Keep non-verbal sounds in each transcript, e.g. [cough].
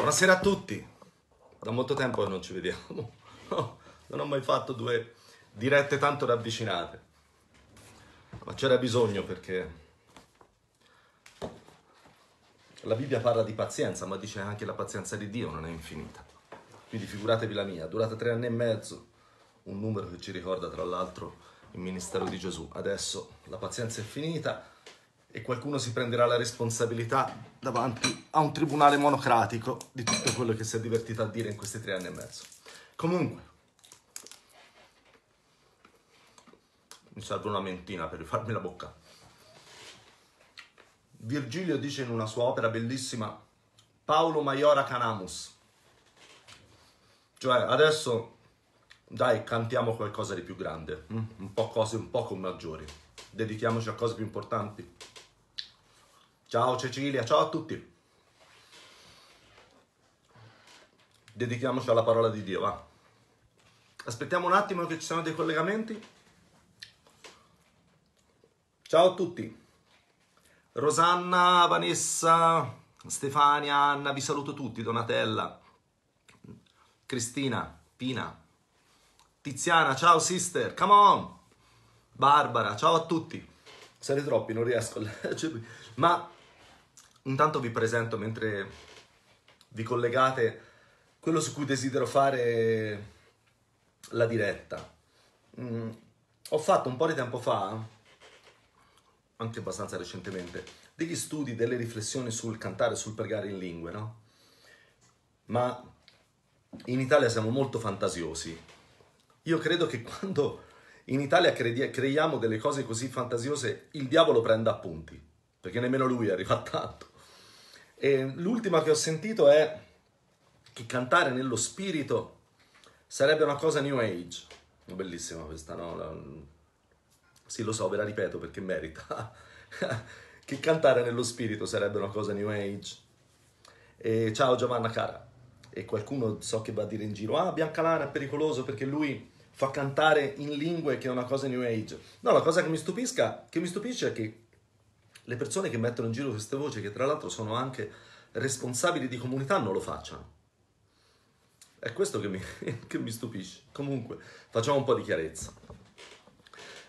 Buonasera a tutti. Da molto tempo non ci vediamo. [laughs] non ho mai fatto due dirette tanto ravvicinate. Ma c'era bisogno perché la Bibbia parla di pazienza, ma dice anche la pazienza di Dio non è infinita. Quindi figuratevi la mia, durata tre anni e mezzo, un numero che ci ricorda tra l'altro il ministero di Gesù. Adesso la pazienza è finita, e qualcuno si prenderà la responsabilità davanti a un tribunale monocratico di tutto quello che si è divertito a dire in questi tre anni e mezzo. Comunque, mi serve una mentina per rifarmi la bocca. Virgilio dice in una sua opera bellissima Paolo Maiora Canamus. Cioè, adesso dai, cantiamo qualcosa di più grande, mm? un po' cose un po' maggiori. Dedichiamoci a cose più importanti. Ciao Cecilia, ciao a tutti. Dedichiamoci alla parola di Dio, va. Aspettiamo un attimo che ci siano dei collegamenti. Ciao a tutti. Rosanna, Vanessa, Stefania, Anna, vi saluto tutti, Donatella, Cristina, Pina, Tiziana, ciao sister, come on. Barbara, ciao a tutti. Sarete troppi, non riesco a [laughs] Ma Intanto vi presento mentre vi collegate quello su cui desidero fare la diretta. Mm, ho fatto un po' di tempo fa, anche abbastanza recentemente, degli studi, delle riflessioni sul cantare, sul pregare in lingue, no? Ma in Italia siamo molto fantasiosi. Io credo che quando in Italia credi- creiamo delle cose così fantasiose, il diavolo prenda appunti, perché nemmeno lui arriva a tanto. E l'ultima che ho sentito è che cantare nello spirito sarebbe una cosa new age. Oh, bellissima questa, no? Mm, sì, lo so, ve la ripeto perché merita. [laughs] che cantare nello spirito sarebbe una cosa new age. E ciao Giovanna cara. E qualcuno so che va a dire in giro, ah Biancalana è pericoloso perché lui fa cantare in lingue che è una cosa new age. No, la cosa che mi, stupisca, che mi stupisce è che le persone che mettono in giro queste voci, che tra l'altro sono anche responsabili di comunità, non lo facciano. È questo che mi, [laughs] che mi stupisce. Comunque, facciamo un po' di chiarezza.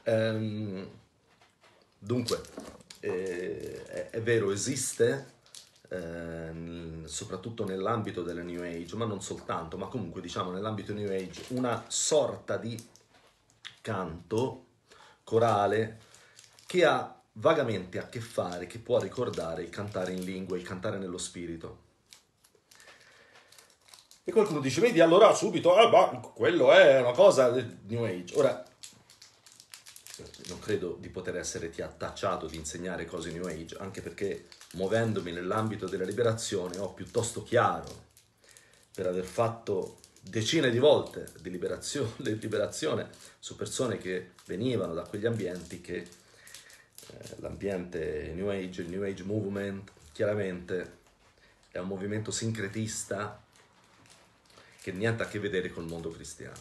Ehm, dunque, eh, è, è, vero, esiste, eh, soprattutto nell'ambito della New Age, ma non soltanto, ma comunque diciamo nell'ambito New Age, una sorta di canto corale che ha vagamente a che fare, che può ricordare il cantare in lingua, il cantare nello spirito. E qualcuno dice, vedi, allora subito, eh, bah, quello è una cosa del New Age. Ora, non credo di poter essere attacciato di insegnare cose New Age, anche perché muovendomi nell'ambito della liberazione ho piuttosto chiaro, per aver fatto decine di volte di liberazione, [laughs] di liberazione su persone che venivano da quegli ambienti che eh, l'ambiente New Age, il New Age Movement, chiaramente è un movimento sincretista che niente a che vedere col mondo cristiano.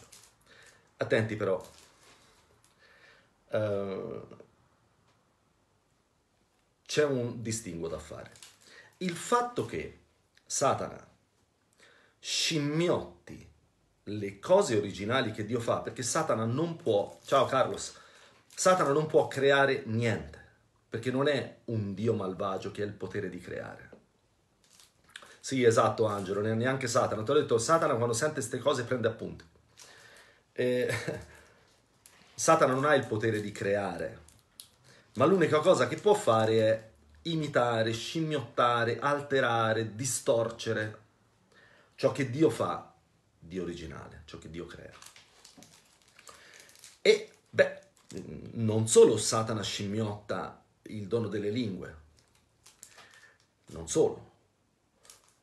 Attenti però, eh, c'è un distinguo da fare. Il fatto che Satana scimmiotti le cose originali che Dio fa, perché Satana non può, ciao Carlos, Satana non può creare niente, perché non è un Dio malvagio che ha il potere di creare. Sì, esatto Angelo, neanche Satana. Te l'ho detto, Satana quando sente queste cose prende appunti. E... [laughs] Satana non ha il potere di creare, ma l'unica cosa che può fare è imitare, scimmiottare, alterare, distorcere ciò che Dio fa di originale, ciò che Dio crea. E beh, non solo Satana scimmiotta il dono delle lingue, non solo,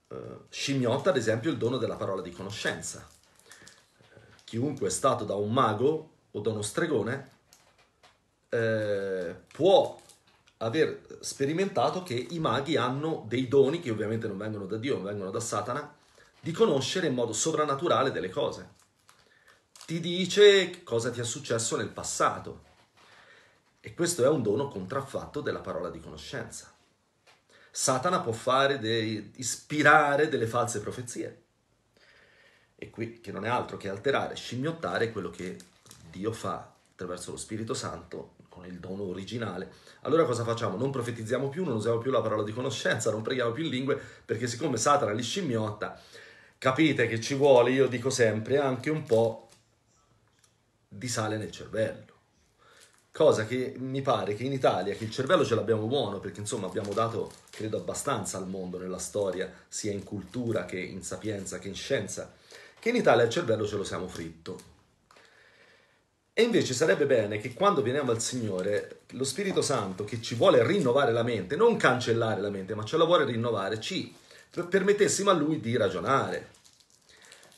Uh, scimmiotta ad esempio il dono della parola di conoscenza. chiunque è stato da un mago o da uno stregone uh, può aver sperimentato che i maghi hanno dei doni, che ovviamente non vengono da Dio, non vengono da Satana, di conoscere in modo sovrannaturale delle cose ti dice cosa ti è successo nel passato. E questo è un dono contraffatto della parola di conoscenza. Satana può fare dei, ispirare delle false profezie. E qui che non è altro che alterare, scimmiottare quello che Dio fa attraverso lo Spirito Santo con il dono originale. Allora cosa facciamo? Non profetizziamo più, non usiamo più la parola di conoscenza, non preghiamo più in lingue, perché siccome Satana li scimmiotta, capite che ci vuole, io dico sempre, anche un po' di sale nel cervello. Cosa che mi pare che in Italia, che il cervello ce l'abbiamo buono, perché insomma abbiamo dato, credo, abbastanza al mondo nella storia, sia in cultura che in sapienza che in scienza, che in Italia il cervello ce lo siamo fritto. E invece sarebbe bene che quando veniamo al Signore, lo Spirito Santo che ci vuole rinnovare la mente, non cancellare la mente, ma ce la vuole rinnovare, ci permettessimo a Lui di ragionare.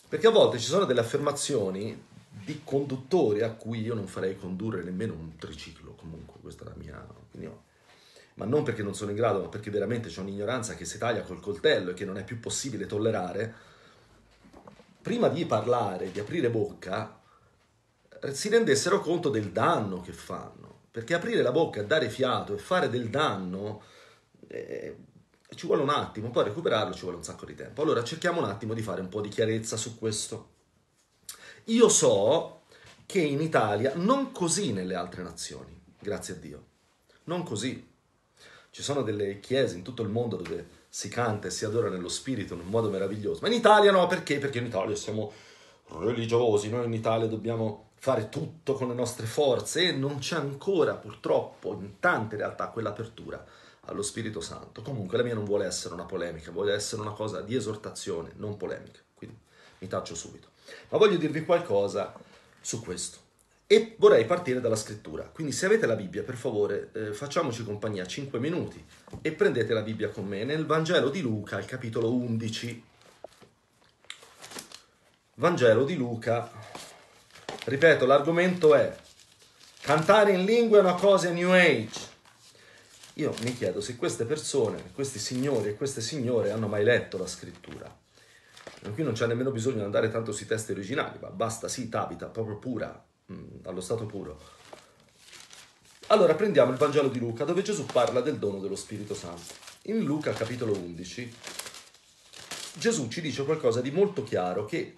Perché a volte ci sono delle affermazioni di conduttori a cui io non farei condurre nemmeno un triciclo, comunque questa è la mia opinione. Ma non perché non sono in grado, ma perché veramente c'è un'ignoranza che si taglia col coltello e che non è più possibile tollerare. Prima di parlare, di aprire bocca, eh, si rendessero conto del danno che fanno. Perché aprire la bocca, dare fiato e fare del danno eh, ci vuole un attimo, poi recuperarlo ci vuole un sacco di tempo. Allora cerchiamo un attimo di fare un po' di chiarezza su questo. Io so che in Italia, non così nelle altre nazioni, grazie a Dio, non così. Ci sono delle chiese in tutto il mondo dove si canta e si adora nello spirito in un modo meraviglioso, ma in Italia no, perché? Perché in Italia siamo religiosi, noi in Italia dobbiamo fare tutto con le nostre forze e non c'è ancora purtroppo in tante realtà quell'apertura allo Spirito Santo. Comunque la mia non vuole essere una polemica, vuole essere una cosa di esortazione, non polemica. Quindi mi taccio subito. Ma voglio dirvi qualcosa su questo. E vorrei partire dalla scrittura. Quindi se avete la Bibbia, per favore, eh, facciamoci compagnia 5 minuti e prendete la Bibbia con me nel Vangelo di Luca, al capitolo 11. Vangelo di Luca. Ripeto, l'argomento è cantare in lingua è una cosa New Age. Io mi chiedo se queste persone, questi signori e queste signore hanno mai letto la scrittura. Qui non c'è nemmeno bisogno di andare tanto sui testi originali, ma basta sit abita, proprio pura, mh, mm, allo stato puro. Allora prendiamo il Vangelo di Luca, dove Gesù parla del dono dello Spirito Santo. In Luca capitolo 11, Gesù ci dice qualcosa di molto chiaro che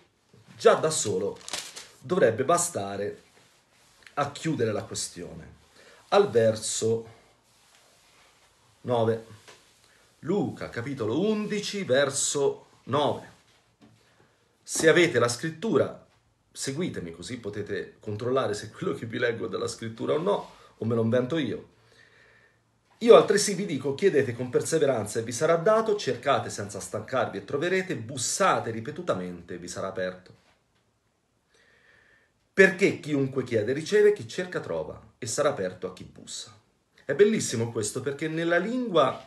già da solo dovrebbe bastare a chiudere la questione. Al verso 9, Luca capitolo 11, verso 9. Se avete la scrittura, seguitemi così potete controllare se quello che vi leggo è della scrittura o no, o me lo invento io. Io altresì vi dico, chiedete con perseveranza e vi sarà dato, cercate senza stancarvi e troverete, bussate ripetutamente e vi sarà aperto. Perché chiunque chiede riceve, chi cerca trova e sarà aperto a chi bussa. È bellissimo questo perché nella lingua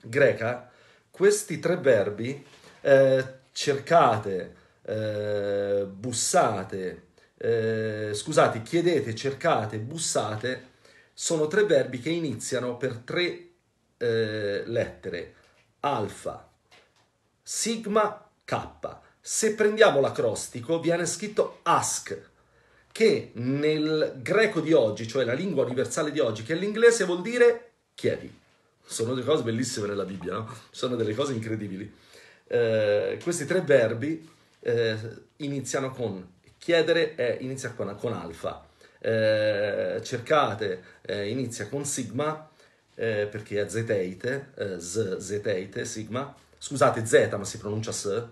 greca questi tre verbi, eh, cercate, eh, bussate, eh, scusate, chiedete, cercate, bussate, sono tre verbi che iniziano per tre eh, lettere, alfa, sigma, k. Se prendiamo l'acrostico viene scritto ask, che nel greco di oggi, cioè la lingua universale di oggi, che è l'inglese, vuol dire chiedi. Sono delle cose bellissime nella Bibbia, no? Sono delle cose incredibili. Eh, questi tre verbi eh, iniziano con chiedere è, inizia con, con alfa, eh, cercate eh, inizia con sigma eh, perché è zeteite, eh, z, zeteite, sigma, scusate z ma si pronuncia s,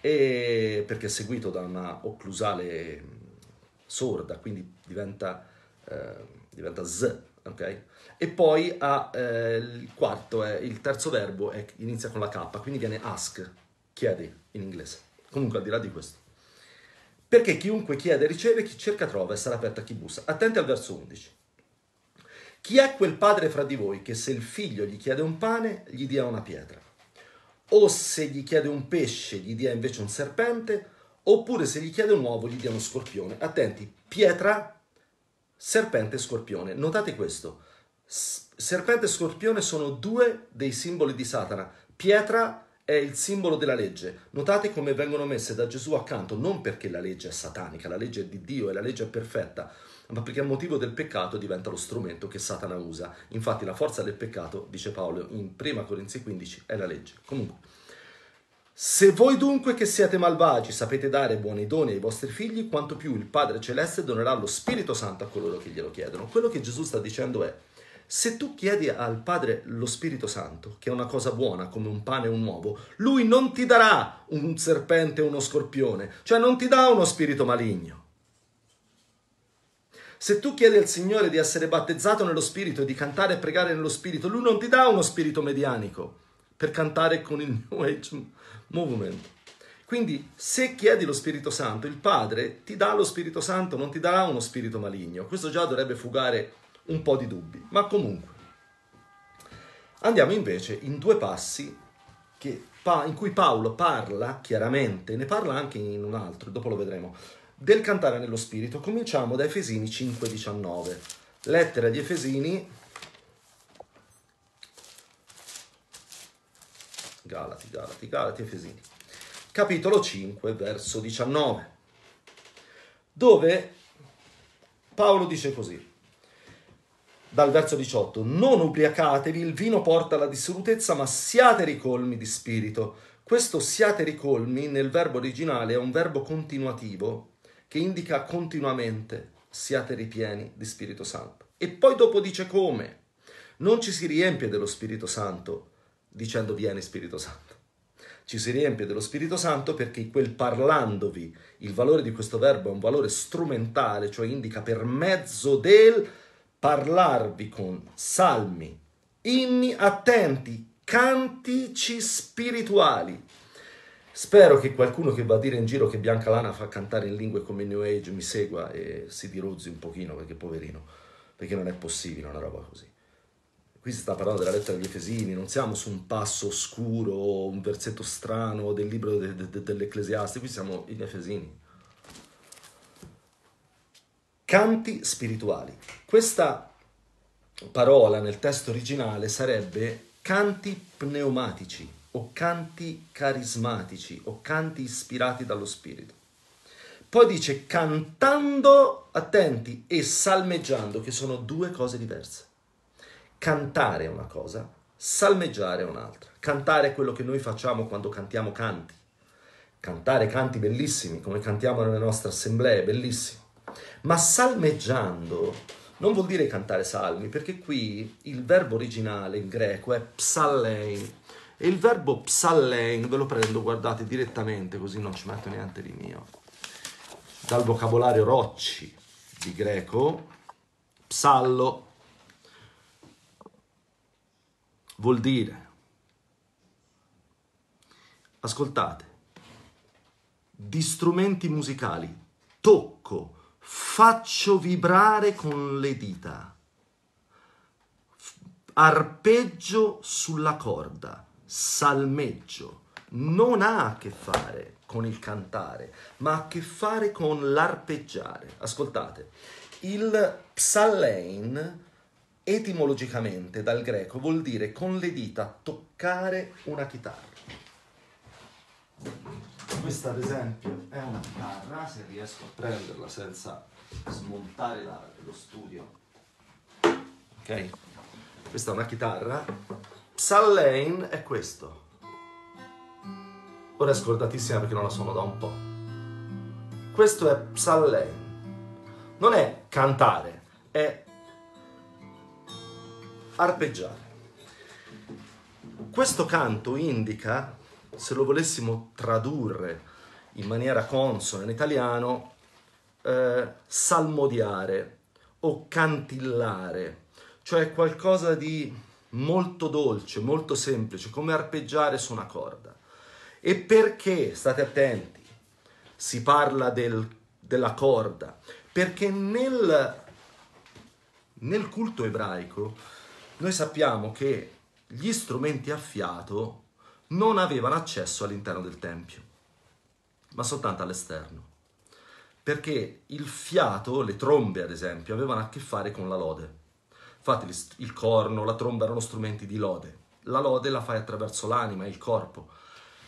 e perché è seguito da una occlusale sorda, quindi diventa, eh, diventa z, ok? E poi ha, eh, il quarto, è, il terzo verbo è, inizia con la K, quindi viene ask, chiedi in inglese. Comunque, al di là di questo. Perché chiunque chiede riceve, chi cerca trova e sarà aperto a chi bussa. Attenti al verso 11. Chi è quel padre fra di voi che se il figlio gli chiede un pane, gli dia una pietra? O se gli chiede un pesce, gli dia invece un serpente? Oppure se gli chiede un uovo, gli dia uno scorpione? Attenti, pietra, serpente e scorpione. Notate questo. Serpente e scorpione sono due dei simboli di Satana. Pietra è il simbolo della legge. Notate come vengono messe da Gesù accanto, non perché la legge è satanica, la legge è di Dio e la legge è perfetta, ma perché a motivo del peccato diventa lo strumento che Satana usa. Infatti la forza del peccato, dice Paolo in 1 Corinzi 15, è la legge. Comunque, se voi dunque che siete malvagi sapete dare buoni doni ai vostri figli, quanto più il Padre Celeste donerà lo Spirito Santo a coloro che glielo chiedono. Quello che Gesù sta dicendo è, se tu chiedi al Padre lo Spirito Santo, che è una cosa buona come un pane e un uovo, lui non ti darà un serpente o uno scorpione, cioè non ti dà uno spirito maligno. Se tu chiedi al Signore di essere battezzato nello Spirito e di cantare e pregare nello Spirito, Lui non ti dà uno spirito medianico per cantare con il New Age Movement. Quindi, se chiedi lo Spirito Santo, il Padre ti dà lo Spirito Santo, non ti darà uno spirito maligno. Questo già dovrebbe fugare un po' di dubbi, ma comunque. Andiamo invece in due passi che, in cui Paolo parla chiaramente, ne parla anche in un altro, dopo lo vedremo, del cantare nello spirito. Cominciamo da Efesini 5:19. Lettera di Efesini Galati, Galati, Galati, Efesini. Capitolo 5, verso 19. Dove Paolo dice così: dal verso 18, non ubriacatevi, il vino porta alla dissolutezza, ma siate ricolmi di spirito. Questo siate ricolmi nel verbo originale è un verbo continuativo che indica continuamente siate ripieni di Spirito Santo. E poi dopo dice come? Non ci si riempie dello Spirito Santo dicendo vieni Spirito Santo. Ci si riempie dello Spirito Santo perché quel parlandovi, il valore di questo verbo è un valore strumentale, cioè indica per mezzo del parlarvi con salmi, inni attenti, cantici spirituali. Spero che qualcuno che va a dire in giro che Bianca Lana fa cantare in lingue come New Age mi segua e si diruzzi un pochino, perché poverino, perché non è possibile una roba così. Qui si sta parlando della lettera degli Efesini, non siamo su un passo oscuro, un versetto strano del libro de, de, dell'Ecclesiaste, qui siamo in Efesini. Canti spirituali. Questa parola nel testo originale sarebbe canti pneumatici o canti carismatici o canti ispirati dallo Spirito. Poi dice cantando, attenti, e salmeggiando, che sono due cose diverse. Cantare è una cosa, salmeggiare è un'altra. Cantare è quello che noi facciamo quando cantiamo canti. Cantare canti bellissimi, come cantiamo nelle nostre assemblee, bellissimi ma salmeggiando non vuol dire cantare salmi, perché qui il verbo originale in greco è psallein. E il verbo psallein ve lo prendo, guardate, direttamente, così non ci metto niente di mio. Dal vocabolario rocci di greco, psallo vuol dire ascoltate, di strumenti musicali, tocco faccio vibrare con le dita, arpeggio sulla corda, salmeggio, non ha a che fare con il cantare, ma ha a che fare con l'arpeggiare. Ascoltate, il psallein etimologicamente dal greco vuol dire con le dita toccare una chitarra questa ad esempio è una chitarra, se riesco a prenderla senza smontare la, lo studio. Ok? Questa è una chitarra. Psallane è questo. Ora è scordatissima perché non la suono da un po'. Questo è Psallane. Non è cantare, è arpeggiare. Questo canto indica se lo volessimo tradurre in maniera consona in italiano, eh, salmodiare o cantillare, cioè qualcosa di molto dolce, molto semplice, come arpeggiare su una corda. E perché, state attenti, si parla del, della corda? Perché nel, nel culto ebraico noi sappiamo che gli strumenti a fiato non avevano accesso all'interno del Tempio, ma soltanto all'esterno. Perché il fiato, le trombe ad esempio, avevano a che fare con la lode. Infatti il corno, la tromba erano strumenti di lode. La lode la fai attraverso l'anima, il corpo.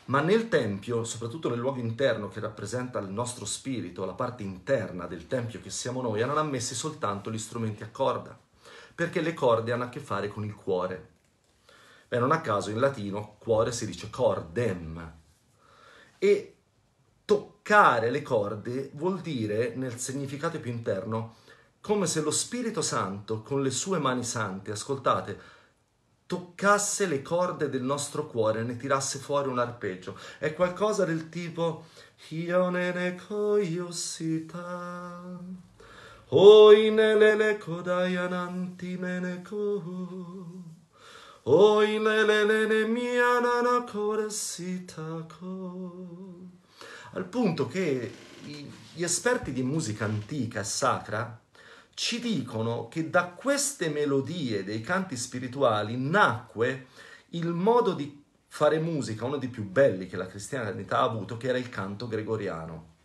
Ma nel Tempio, soprattutto nel luogo interno che rappresenta il nostro spirito, la parte interna del Tempio che siamo noi, erano ammessi soltanto gli strumenti a corda, perché le corde hanno a che fare con il cuore, Beh, non a caso in latino cuore si dice cordem. E toccare le corde vuol dire, nel significato più interno, come se lo Spirito Santo, con le sue mani sante, ascoltate, toccasse le corde del nostro cuore, ne tirasse fuori un arpeggio. È qualcosa del tipo Ionene coiosita Oinelele kodayanantimeneko Oi le lelelele mia nana coresitaco. Al punto che gli esperti di musica antica e sacra ci dicono che da queste melodie dei canti spirituali nacque il modo di fare musica, uno dei più belli che la cristianità ha avuto, che era il canto gregoriano.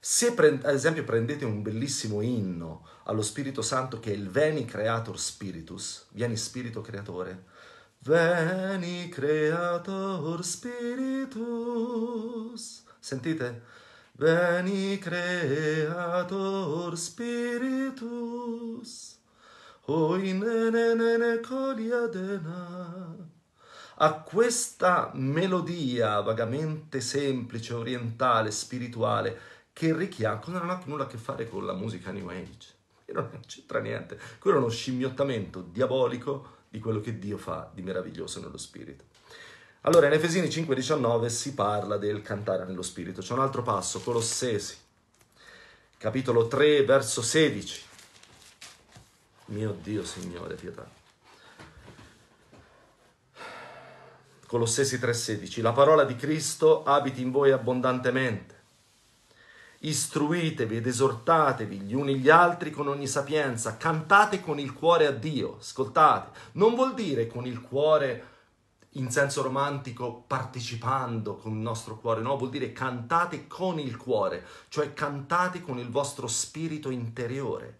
Se ad esempio prendete un bellissimo inno allo Spirito Santo che è il Veni Creator Spiritus, vieni Spirito Creatore, Veni Creator Spiritus, sentite? Veni Creator Spiritus, o in ne colia a questa melodia vagamente semplice, orientale, spirituale, che richiamano, non ha nulla a che fare con la musica New Age. E non c'entra niente. Quello è uno scimmiottamento diabolico di quello che Dio fa di meraviglioso nello spirito. Allora, in Efesini 5,19 si parla del cantare nello spirito. C'è un altro passo, Colossesi, capitolo 3, verso 16. Mio Dio, Signore, pietà. Colossesi 3,16. La parola di Cristo abiti in voi abbondantemente Istruitevi ed esortatevi gli uni gli altri con ogni sapienza, cantate con il cuore a Dio, ascoltate. Non vuol dire con il cuore in senso romantico partecipando con il nostro cuore, no, vuol dire cantate con il cuore, cioè cantate con il vostro spirito interiore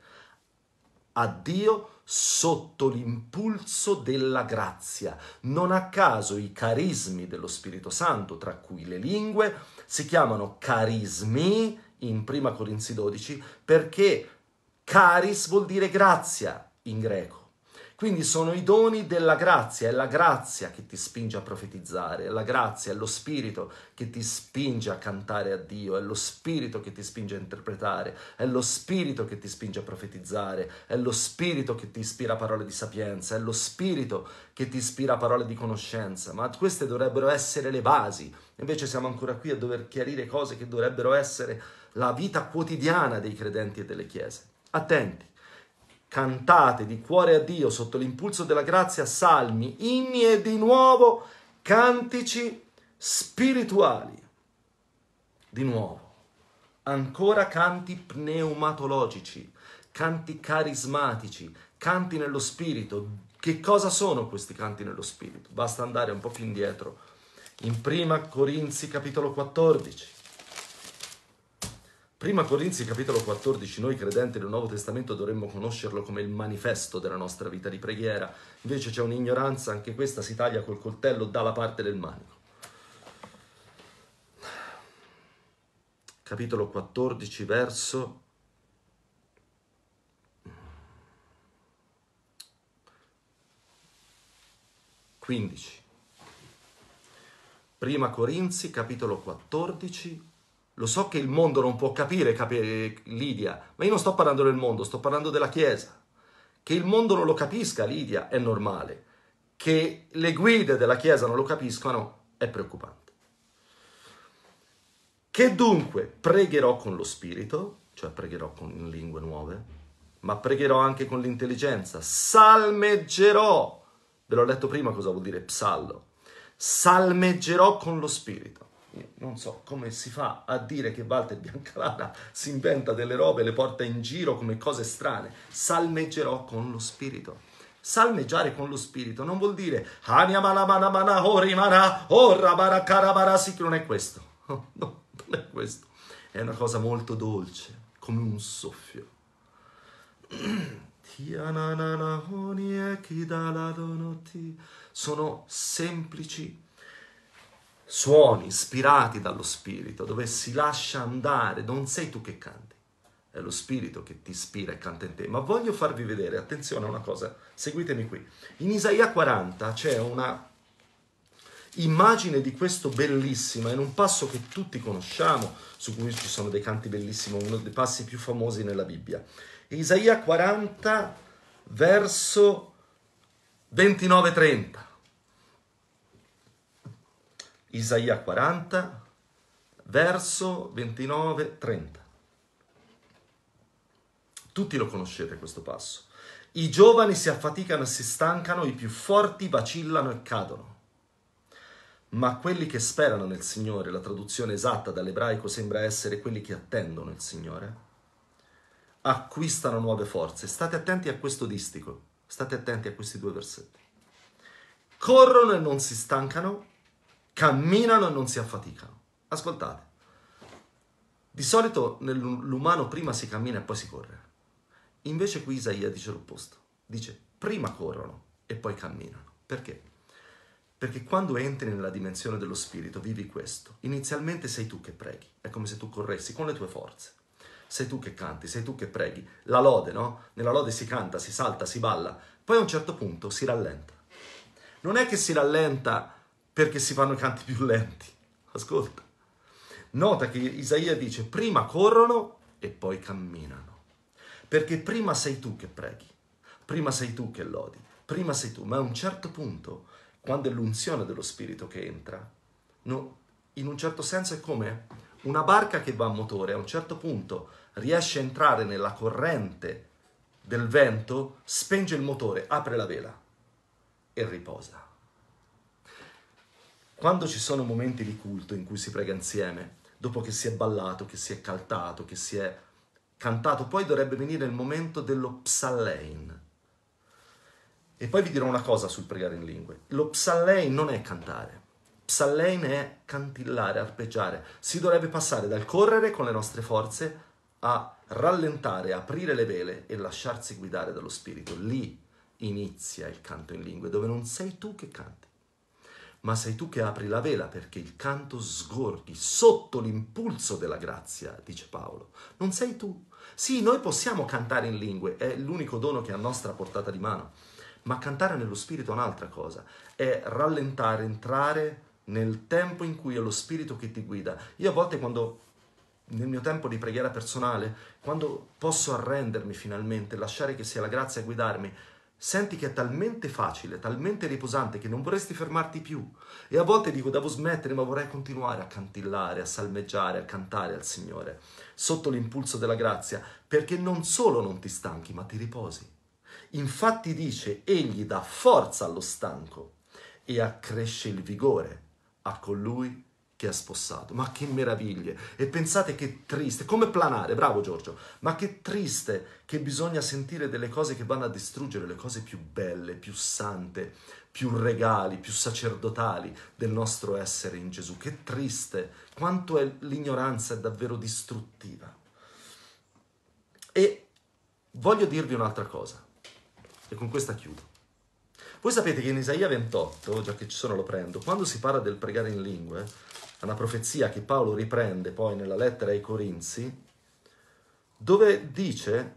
a Dio sotto l'impulso della grazia. Non a caso i carismi dello Spirito Santo, tra cui le lingue, si chiamano carismi in 1 Corinzi 12 perché caris vuol dire grazia in greco. Quindi sono i doni della grazia, è la grazia che ti spinge a profetizzare, è la grazia, è lo spirito che ti spinge a cantare a Dio, è lo spirito che ti spinge a interpretare, è lo spirito che ti spinge a profetizzare, è lo spirito che ti ispira parole di sapienza, è lo spirito che ti ispira parole di conoscenza, ma queste dovrebbero essere le basi. Invece siamo ancora qui a dover chiarire cose che dovrebbero essere la vita quotidiana dei credenti e delle chiese. Attenti, cantate di cuore a Dio sotto l'impulso della grazia salmi, inni e di nuovo cantici spirituali. Di nuovo, ancora canti pneumatologici, canti carismatici, canti nello spirito. Che cosa sono questi canti nello spirito? Basta andare un po' più indietro. In prima Corinzi capitolo 14 Prima Corinzi capitolo 14, noi credenti del Nuovo Testamento dovremmo conoscerlo come il manifesto della nostra vita di preghiera, invece c'è un'ignoranza, anche questa si taglia col coltello dalla parte del manico. Capitolo 14, verso... 15. Prima Corinzi, capitolo 14, lo so che il mondo non può capire, capire Lidia, ma io non sto parlando del mondo, sto parlando della Chiesa. Che il mondo non lo capisca Lidia è normale, che le guide della Chiesa non lo capiscano è preoccupante. Che dunque pregherò con lo spirito, cioè pregherò con lingue nuove, ma pregherò anche con l'intelligenza, salmeggerò, ve l'ho letto prima cosa vuol dire psallo, salmeggerò con lo spirito non so come si fa a dire che Walter Biancalana si inventa delle robe e le porta in giro come cose strane. Salmeggerò con lo spirito. Salmeggiare con lo spirito non vuol dire Ania mana mana mana orimana orra bara carabara sì che non è questo. [laughs] No, non è questo. È una cosa molto dolce, come un soffio. [clears throat] Sono semplici suoni ispirati dallo Spirito, dove si lascia andare, non sei tu che canti, è lo Spirito che ti ispira e canta in te. Ma voglio farvi vedere, attenzione a una cosa, seguitemi qui. In Isaia 40 c'è una immagine di questo bellissima, in un passo che tutti conosciamo, su cui ci sono dei canti bellissimi, uno dei passi più famosi nella Bibbia. Isaia 40 verso 29-30. Isaia 40, verso 29-30. Tutti lo conoscete questo passo. I giovani si affaticano e si stancano, i più forti vacillano e cadono. Ma quelli che sperano nel Signore, la traduzione esatta dall'ebraico sembra essere quelli che attendono il Signore, acquistano nuove forze. State attenti a questo distico, state attenti a questi due versetti. Corrono e non si stancano, camminano e non si affaticano. Ascoltate, di solito nell'umano prima si cammina e poi si corre. Invece qui Isaia dice l'opposto. Dice prima corrono e poi camminano. Perché? Perché quando entri nella dimensione dello spirito vivi questo. Inizialmente sei tu che preghi, è come se tu corressi con le tue forze. Sei tu che canti, sei tu che preghi. La lode, no? Nella lode si canta, si salta, si balla. Poi a un certo punto si rallenta. Non è che si rallenta perché si fanno i canti più lenti. Ascolta. Nota che Isaia dice prima corrono e poi camminano. Perché prima sei tu che preghi, prima sei tu che lodi, prima sei tu, ma a un certo punto, quando è l'unzione dello Spirito che entra, no, in un certo senso è come una barca che va a motore, a un certo punto riesce a entrare nella corrente del vento, spenge il motore, apre la vela e riposa. Quando ci sono momenti di culto in cui si prega insieme, dopo che si è ballato, che si è caltato, che si è cantato, poi dovrebbe venire il momento dello psallein. E poi vi dirò una cosa sul pregare in lingue. Lo psallein non è cantare. Psallein è cantillare, arpeggiare. Si dovrebbe passare dal correre con le nostre forze a rallentare, aprire le vele e lasciarsi guidare dallo Spirito. Lì inizia il canto in lingue, dove non sei tu che canti ma sei tu che apri la vela perché il canto sgorghi sotto l'impulso della grazia, dice Paolo. Non sei tu. Sì, noi possiamo cantare in lingue, è l'unico dono che è a nostra portata di mano, ma cantare nello Spirito è un'altra cosa, è rallentare, entrare nel tempo in cui è lo Spirito che ti guida. Io a volte quando nel mio tempo di preghiera personale, quando posso arrendermi finalmente, lasciare che sia la grazia a guidarmi, senti che è talmente facile, talmente riposante che non vorresti fermarti più. E a volte dico, devo smettere, ma vorrei continuare a cantillare, a salmeggiare, a cantare al Signore, sotto l'impulso della grazia, perché non solo non ti stanchi, ma ti riposi. Infatti dice, egli dà forza allo stanco e accresce il vigore a colui che ha spossato. Ma che meraviglie! E pensate che triste, come planare, bravo Giorgio, ma che triste che bisogna sentire delle cose che vanno a distruggere le cose più belle, più sante, più regali, più sacerdotali del nostro essere in Gesù. Che triste quanto è, l'ignoranza è davvero distruttiva. E voglio dirvi un'altra cosa, e con questa chiudo. Voi sapete che in Isaia 28, già che ci sono lo prendo, quando si parla del pregare in lingue, è una profezia che Paolo riprende poi nella lettera ai Corinzi, dove dice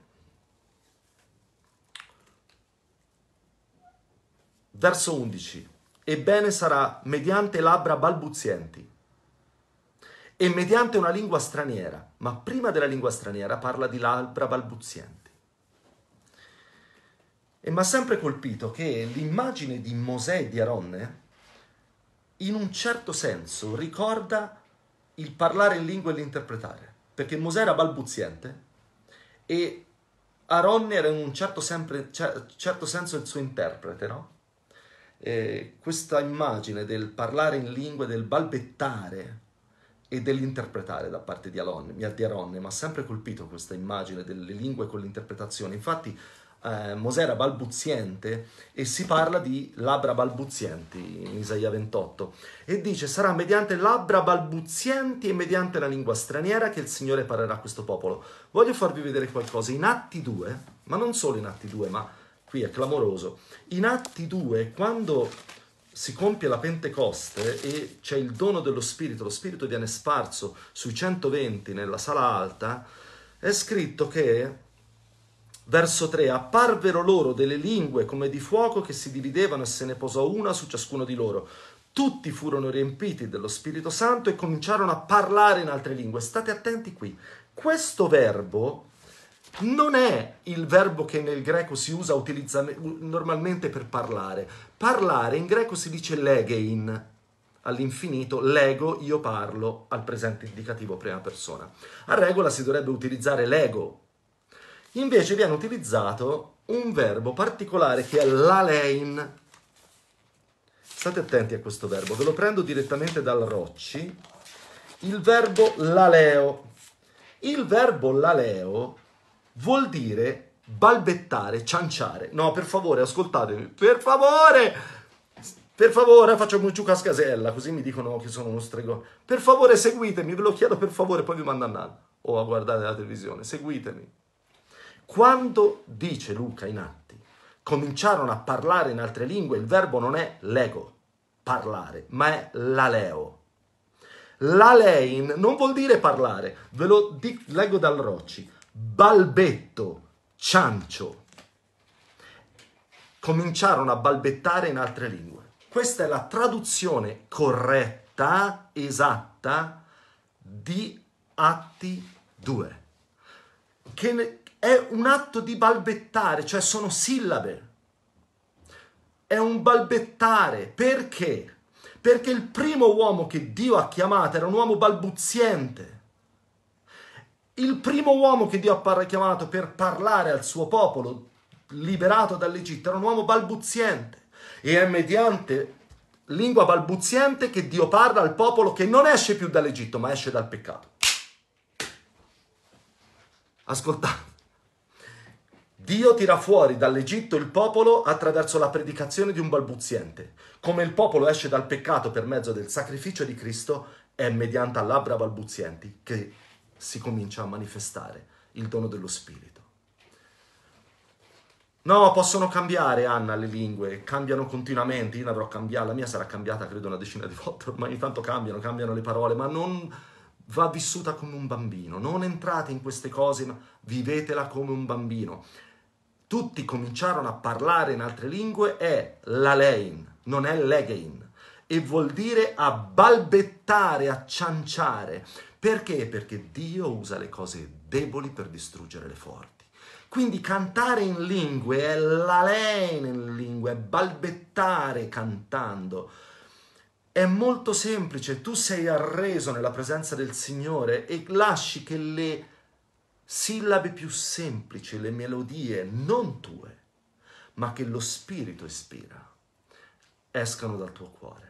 verso 11, ebbene sarà mediante labbra balbuzienti e mediante una lingua straniera, ma prima della lingua straniera parla di labbra balbuzienti. E mi ha sempre colpito che l'immagine di Mosè e di Aronne in un certo senso ricorda il parlare in lingua e l'interpretare, perché Mosè era balbuziente e Aaron era in un certo, sempre, certo senso il suo interprete, no? Eh, questa immagine del parlare in lingua, del balbettare e dell'interpretare da parte di Aaron, mi ha sempre colpito questa immagine delle lingue con l'interpretazione. Infatti eh, Mosè balbuziente e si parla di labbra balbuzienti in Isaia 28 e dice sarà mediante labbra balbuzienti e mediante la lingua straniera che il Signore parlerà a questo popolo. Voglio farvi vedere qualcosa in Atti 2, ma non solo in Atti 2, ma qui è clamoroso. In Atti 2 quando si compie la Pentecoste e c'è il dono dello Spirito, lo Spirito viene sparso sui 120 nella sala alta, è scritto che Verso 3. Apparvero loro delle lingue come di fuoco che si dividevano e se ne posò una su ciascuno di loro. Tutti furono riempiti dello Spirito Santo e cominciarono a parlare in altre lingue. State attenti qui. Questo verbo non è il verbo che nel greco si usa utilizza, normalmente per parlare. Parlare in greco si dice legein, all'infinito, lego, io parlo, al presente indicativo prima persona. A regola si dovrebbe utilizzare lego Invece viene utilizzato un verbo particolare che è l'alein. State attenti a questo verbo, ve lo prendo direttamente dal Rocci. Il verbo laleo. Il verbo laleo vuol dire balbettare, cianciare. No, per favore, ascoltatemi. Per favore! Per favore, faccio un giù scasella, così mi dicono che sono uno stregone. Per favore, seguitemi, ve lo chiedo per favore, poi vi mando a nanna. o a guardare la televisione. Seguitemi. Quando dice Luca in Atti, cominciarono a parlare in altre lingue, il verbo non è lego, parlare, ma è l'aleo. L'alein non vuol dire parlare, ve lo dico, leggo dal Rocci, balbetto, ciancio. Cominciarono a balbettare in altre lingue. Questa è la traduzione corretta, esatta, di Atti 2, che è un atto di balbettare, cioè sono sillabe. È un balbettare. Perché? Perché il primo uomo che Dio ha chiamato era un uomo balbuziente. Il primo uomo che Dio ha chiamato per parlare al suo popolo, liberato dall'Egitto, era un uomo balbuziente. E è mediante lingua balbuziente che Dio parla al popolo che non esce più dall'Egitto, ma esce dal peccato. Ascoltate. Dio tira fuori dall'Egitto il popolo attraverso la predicazione di un balbuziente. Come il popolo esce dal peccato per mezzo del sacrificio di Cristo, è mediante labbra balbuzienti che si comincia a manifestare il dono dello Spirito. No, possono cambiare, Anna, le lingue, cambiano continuamente, io ne avrò cambiata, la mia sarà cambiata credo una decina di volte, ormai tanto cambiano, cambiano le parole, ma non va vissuta come un bambino, non entrate in queste cose, ma vivetela come un bambino tutti cominciarono a parlare in altre lingue è l'alein, non è legein, e vuol dire a balbettare, a cianciare. Perché? Perché Dio usa le cose deboli per distruggere le forti. Quindi cantare in lingue è l'alein in lingue, è balbettare cantando. È molto semplice, tu sei arreso nella presenza del Signore e lasci che le sillabe più semplici, le melodie non tue, ma che lo spirito ispira, escano dal tuo cuore.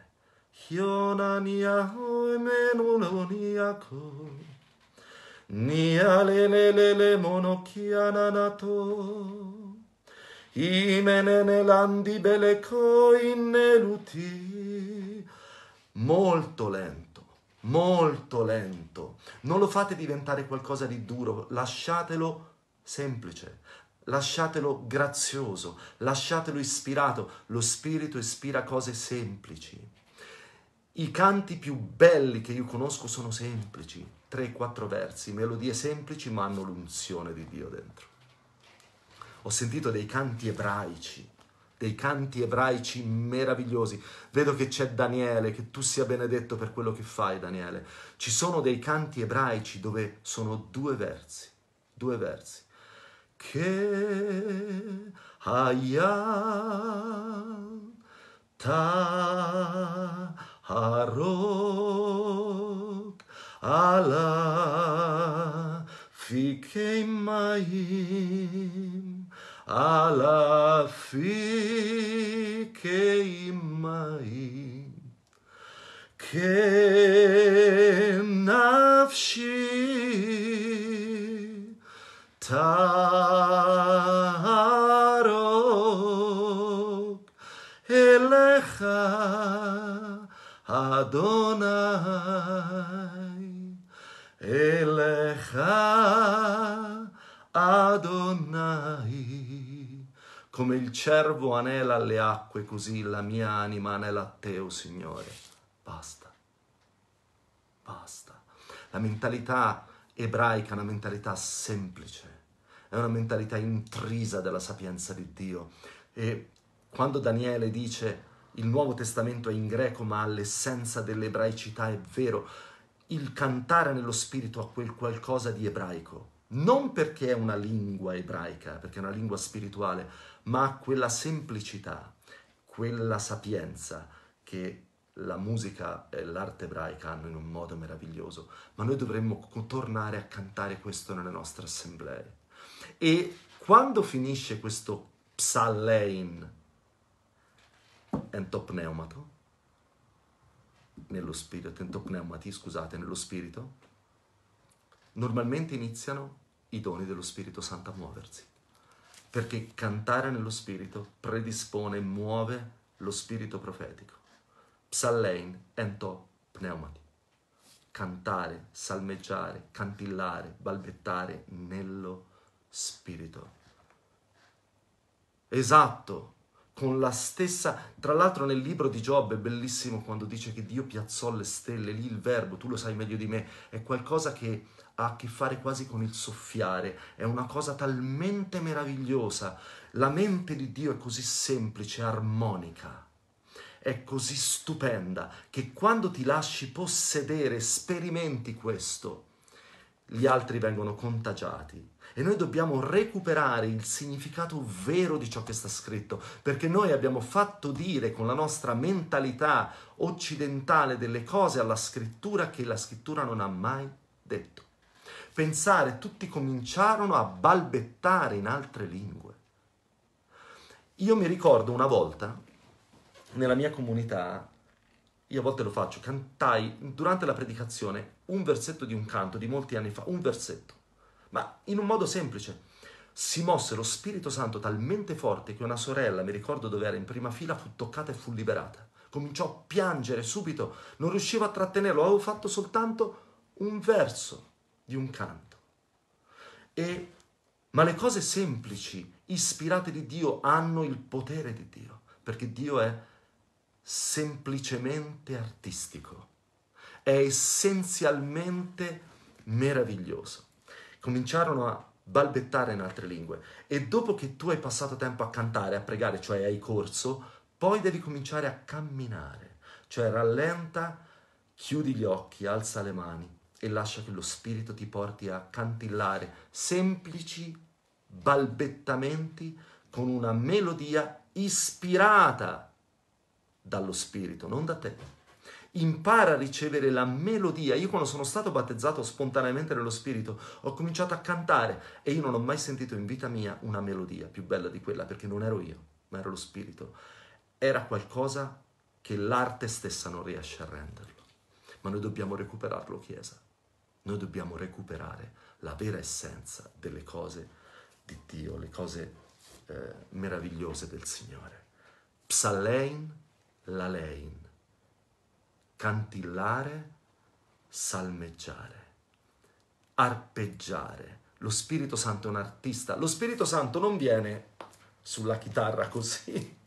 Molto lento molto lento. Non lo fate diventare qualcosa di duro, lasciatelo semplice, lasciatelo grazioso, lasciatelo ispirato. Lo spirito ispira cose semplici. I canti più belli che io conosco sono semplici, 3-4 versi, melodie semplici ma hanno l'unzione di Dio dentro. Ho sentito dei canti ebraici dei canti ebraici meravigliosi. Vedo che c'è Daniele, che tu sia benedetto per quello che fai, Daniele. Ci sono dei canti ebraici dove sono due versi, due versi. Che hayam ta harok ala fikei mayim alla fike imai ke nafshi tarok elecha adon Come il cervo anela alle acque, così la mia anima anela a te, o oh Signore. Basta. Basta. La mentalità ebraica è una mentalità semplice, è una mentalità intrisa della sapienza di Dio. E quando Daniele dice il Nuovo Testamento è in greco ma ha l'essenza dell'ebraicità, è vero, il cantare nello spirito ha quel qualcosa di ebraico, non perché è una lingua ebraica, perché è una lingua spirituale, ma quella semplicità, quella sapienza che la musica e l'arte ebraica hanno in un modo meraviglioso, ma noi dovremmo tornare a cantare questo nelle nostre assemblee. E quando finisce questo psallein entopneumato, nello spirito, entopneumati, scusate, nello spirito, normalmente iniziano i doni dello Spirito Santo a muoversi perché cantare nello spirito predispone e muove lo spirito profetico. Psallein ento pneumati. Cantare, salmeggiare, cantillare, balbettare nello spirito. Esatto, con la stessa... Tra l'altro nel libro di Giobbe è bellissimo quando dice che Dio piazzò le stelle, lì il verbo, tu lo sai meglio di me, è qualcosa che ha a che fare quasi con il soffiare, è una cosa talmente meravigliosa. La mente di Dio è così semplice, armonica, è così stupenda che quando ti lasci possedere, sperimenti questo, gli altri vengono contagiati. E noi dobbiamo recuperare il significato vero di ciò che sta scritto, perché noi abbiamo fatto dire con la nostra mentalità occidentale delle cose alla scrittura che la scrittura non ha mai detto. Pensare, tutti cominciarono a balbettare in altre lingue. Io mi ricordo una volta, nella mia comunità, io a volte lo faccio, cantai durante la predicazione un versetto di un canto di molti anni fa, un versetto, ma in un modo semplice. Si mosse lo Spirito Santo talmente forte che una sorella, mi ricordo dove era in prima fila, fu toccata e fu liberata. Cominciò a piangere subito, non riuscivo a trattenerlo, avevo fatto soltanto un verso di un canto. E, ma le cose semplici, ispirate di Dio, hanno il potere di Dio, perché Dio è semplicemente artistico, è essenzialmente meraviglioso. Cominciarono a balbettare in altre lingue e dopo che tu hai passato tempo a cantare, a pregare, cioè hai corso, poi devi cominciare a camminare, cioè rallenta, chiudi gli occhi, alza le mani e lascia che lo Spirito ti porti a cantillare semplici balbettamenti con una melodia ispirata dallo Spirito, non da te. Impara a ricevere la melodia. Io quando sono stato battezzato spontaneamente nello Spirito ho cominciato a cantare e io non ho mai sentito in vita mia una melodia più bella di quella perché non ero io, ma era lo Spirito. Era qualcosa che l'arte stessa non riesce a renderlo ma noi dobbiamo recuperarlo, Chiesa. Noi dobbiamo recuperare la vera essenza delle cose di Dio, le cose eh, meravigliose del Signore. Psalein, lalein, cantillare, salmeggiare, arpeggiare. Lo Spirito Santo è un artista. Lo Spirito Santo non viene sulla chitarra così.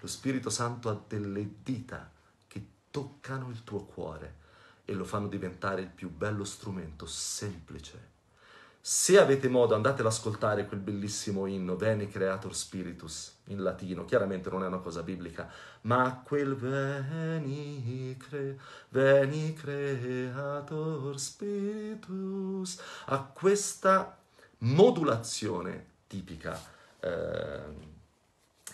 Lo Spirito Santo ha delle dita che toccano il tuo cuore e lo fanno diventare il più bello strumento semplice. Se avete modo andate ad ascoltare quel bellissimo inno Veni Creator Spiritus in latino, chiaramente non è una cosa biblica, ma quel Veni, cre, veni Creator Spiritus ha questa modulazione tipica eh,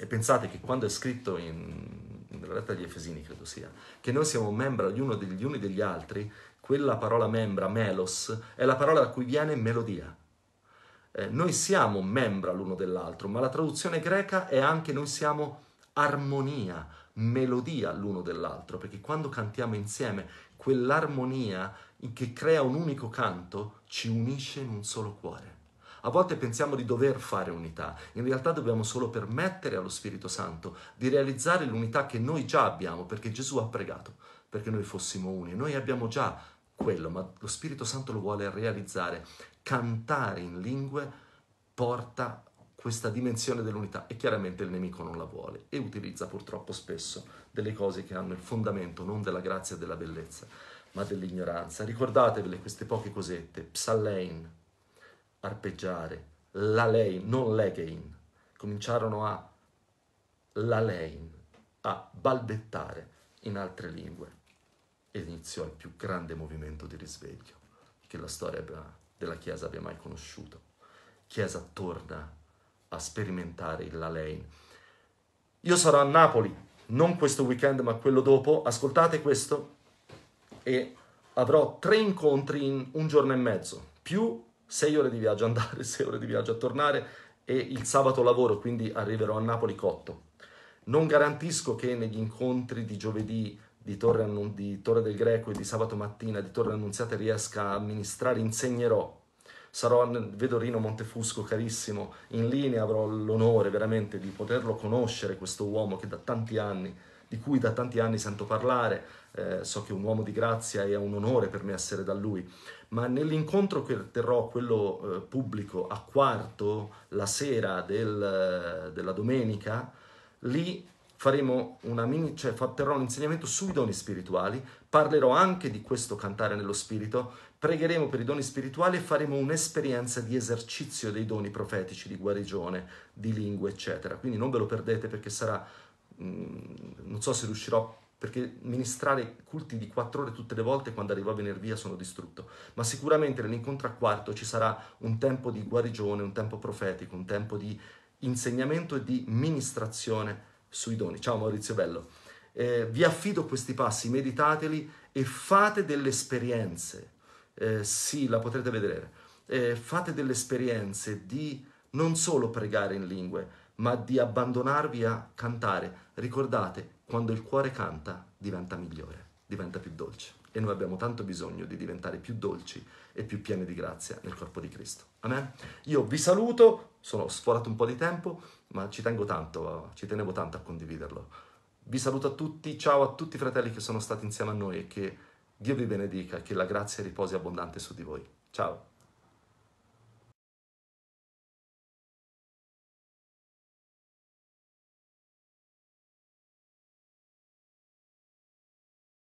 e pensate che quando è scritto in, nella lettera di Efesini, credo sia, che noi siamo membra gli, gli uni degli altri, quella parola membra, melos, è la parola da cui viene melodia. Eh, noi siamo membra l'uno dell'altro, ma la traduzione greca è anche noi siamo armonia, melodia l'uno dell'altro, perché quando cantiamo insieme, quell'armonia che crea un unico canto ci unisce in un solo cuore. A volte pensiamo di dover fare unità, in realtà dobbiamo solo permettere allo Spirito Santo di realizzare l'unità che noi già abbiamo, perché Gesù ha pregato perché noi fossimo uni. Noi abbiamo già quello, ma lo Spirito Santo lo vuole realizzare. Cantare in lingue porta questa dimensione dell'unità e chiaramente il nemico non la vuole e utilizza purtroppo spesso delle cose che hanno il fondamento non della grazia e della bellezza, ma dell'ignoranza. Ricordatevele queste poche cosette, Psallein, arpeggiare la lei, non legein. Cominciarono a la lein, a balbettare in altre lingue. Ed iniziò il più grande movimento di risveglio che la storia della Chiesa abbia mai conosciuto. Chiesa torna a sperimentare il la lein. Io sarò a Napoli, non questo weekend ma quello dopo. Ascoltate questo e avrò tre incontri in un giorno e mezzo, più sei ore di viaggio andare, [laughs] sei ore di viaggio a tornare e il sabato lavoro, quindi arriverò a Napoli cotto. Non garantisco che negli incontri di giovedì di Torre, Annun- di Torre del Greco e di sabato mattina di Torre Annunziata riesca a amministrare, insegnerò. Sarò, vedo Rino Montefusco carissimo, in linea avrò l'onore veramente di poterlo conoscere, questo uomo che da tanti anni di cui da tanti anni sento parlare, eh, so che è un uomo di grazia e è un onore per me essere da lui, ma nell'incontro che terrò, quello eh, pubblico, a quarto, la sera del, eh, della domenica, lì faremo una mini, cioè farò un insegnamento sui doni spirituali, parlerò anche di questo cantare nello spirito, pregheremo per i doni spirituali e faremo un'esperienza di esercizio dei doni profetici, di guarigione, di lingue, eccetera. Quindi non ve lo perdete perché sarà Mm, non so se riuscirò perché ministrare culti di quattro ore tutte le volte quando arrivo a venerdì sono distrutto, ma sicuramente nell'incontro a quarto ci sarà un tempo di guarigione, un tempo profetico, un tempo di insegnamento e di ministrazione sui doni. Ciao Maurizio Bello. Eh, vi affido questi passi, meditateli e fate delle esperienze. Eh, sì, la potrete vedere. Eh, fate delle esperienze di non solo pregare in lingue, ma di abbandonarvi a cantare, Ricordate, quando il cuore canta diventa migliore, diventa più dolce. E noi abbiamo tanto bisogno di diventare più dolci e più pieni di grazia nel corpo di Cristo. Amen? Io vi saluto, sono sforato un po' di tempo, ma ci tengo tanto, ci tenevo tanto a condividerlo. Vi saluto a tutti, ciao a tutti i fratelli che sono stati insieme a noi e che Dio vi benedica, che la grazia riposi abbondante su di voi. Ciao!